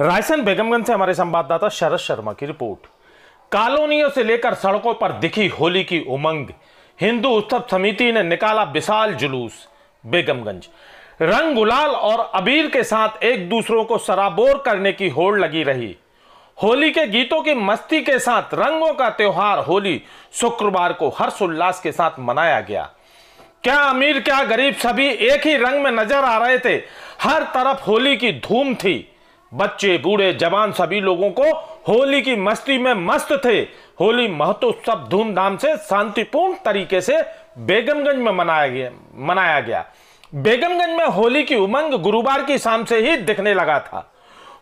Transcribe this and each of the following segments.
रायसेन बेगमगंज से हमारे संवाददाता शरद शर्मा की रिपोर्ट कॉलोनियों से लेकर सड़कों पर दिखी होली की उमंग हिंदू उत्सव समिति ने निकाला विशाल जुलूस बेगमगंज रंग गुलाल और अबीर के साथ एक दूसरों को सराबोर करने की होड़ लगी रही होली के गीतों की मस्ती के साथ रंगों का त्योहार होली शुक्रवार को हर्षोल्लास के साथ मनाया गया क्या अमीर क्या गरीब सभी एक ही रंग में नजर आ रहे थे हर तरफ होली की धूम थी बच्चे बूढ़े जवान सभी लोगों को होली की मस्ती में मस्त थे होली महत्वोत्सव धूमधाम से शांतिपूर्ण तरीके से बेगमगंज में मनाया गया मनाया गया बेगमगंज में होली की उमंग गुरुवार की शाम से ही दिखने लगा था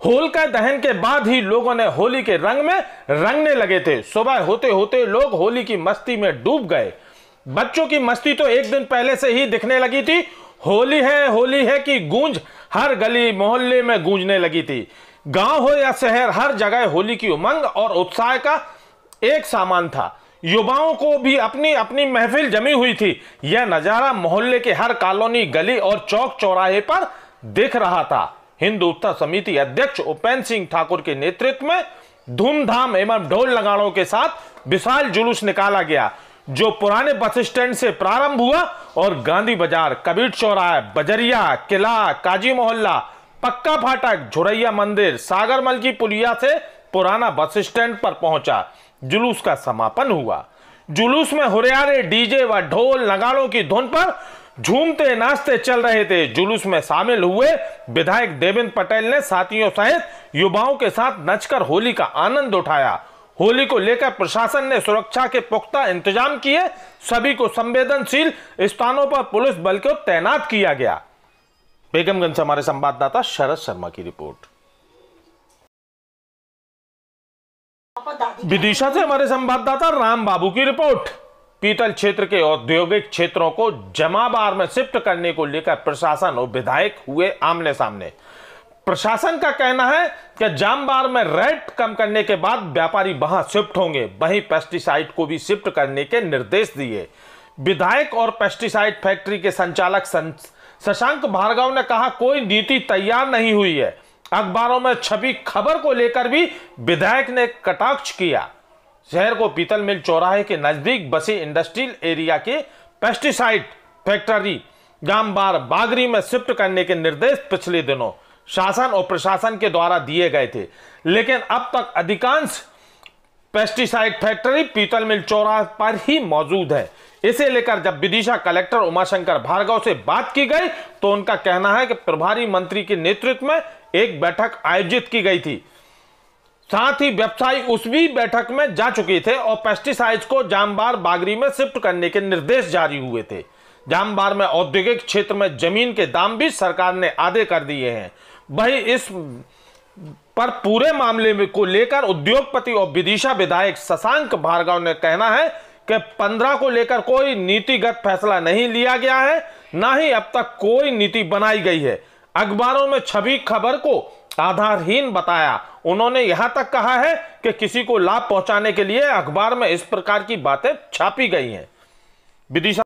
होलिका दहन के बाद ही लोगों ने होली के रंग में रंगने लगे थे सुबह होते होते लोग होली की मस्ती में डूब गए बच्चों की मस्ती तो एक दिन पहले से ही दिखने लगी थी होली है होली है कि गूंज हर गली मोहल्ले में गूंजने लगी थी गांव हो या शहर हर जगह होली की उमंग और उत्साह का एक सामान था युवाओं को भी अपनी अपनी महफिल जमी हुई थी यह नज़ारा मोहल्ले के हर कॉलोनी गली और चौक चौराहे पर दिख रहा था हिंदू उत्तर समिति अध्यक्ष उपेंद्र सिंह ठाकुर के नेतृत्व में धूमधाम एवं ढोल लगाड़ों के साथ विशाल जुलूस निकाला गया जो पुराने बस स्टैंड से प्रारंभ हुआ और गांधी बाजार कबीर चौराहे बजरिया किला काजी मोहल्ला पक्का फाटक झुरैया मंदिर सागरमल की पुलिया से पुराना बस स्टैंड पर पहुंचा जुलूस का समापन हुआ जुलूस में हुरियारे डीजे व ढोल नगाड़ों की धुन पर झूमते नाचते चल रहे थे जुलूस में शामिल हुए विधायक देवेंद्र पटेल ने साथियों सहित युवाओं के साथ नचकर होली का आनंद उठाया होली को लेकर प्रशासन ने सुरक्षा के पुख्ता इंतजाम किए सभी को संवेदनशील स्थानों पर पुलिस बल को तैनात किया गया बेगमगंज से हमारे संवाददाता शरद शर्मा की रिपोर्ट विदिशा से हमारे संवाददाता राम बाबू की रिपोर्ट पीतल क्षेत्र के औद्योगिक क्षेत्रों को जमाबार में शिफ्ट करने को लेकर प्रशासन और विधायक हुए आमने सामने प्रशासन का कहना है कि जामबार में रेट कम करने के बाद व्यापारी वहां शिफ्ट होंगे वहीं पेस्टिसाइड को भी शिफ्ट करने के निर्देश दिए विधायक और पेस्टिसाइड फैक्ट्री के संचालक शशांक भार्गव ने कहा कोई नीति तैयार नहीं हुई है अखबारों में छपी खबर को लेकर भी विधायक ने कटाक्ष किया शहर को पीतल मिल चौराहे के नजदीक बसे इंडस्ट्रियल एरिया के पेस्टिसाइड फैक्ट्री जामबार बागरी में शिफ्ट करने के निर्देश पिछले दिनों शासन और प्रशासन के द्वारा दिए गए थे लेकिन अब तक अधिकांश पेस्टिसाइड फैक्ट्री पीतल मिल चौराह पर ही मौजूद है इसे लेकर जब विदिशा कलेक्टर उमाशंकर भार्गव से बात की गई तो उनका कहना है कि प्रभारी मंत्री के नेतृत्व में एक बैठक आयोजित की गई थी साथ ही व्यवसायी उस भी बैठक में जा चुके थे और पेस्टिसाइड को जामबार बागरी में शिफ्ट करने के निर्देश जारी हुए थे जामबार में औद्योगिक क्षेत्र में जमीन के दाम भी सरकार ने आधे कर दिए हैं भाई इस पर पूरे मामले में को लेकर उद्योगपति और विदिशा विधायक शशांक भार्गव ने कहना है कि पंद्रह को लेकर कोई नीतिगत फैसला नहीं लिया गया है ना ही अब तक कोई नीति बनाई गई है अखबारों में छवि खबर को आधारहीन बताया उन्होंने यहां तक कहा है कि किसी को लाभ पहुंचाने के लिए अखबार में इस प्रकार की बातें छापी गई हैं विदिशा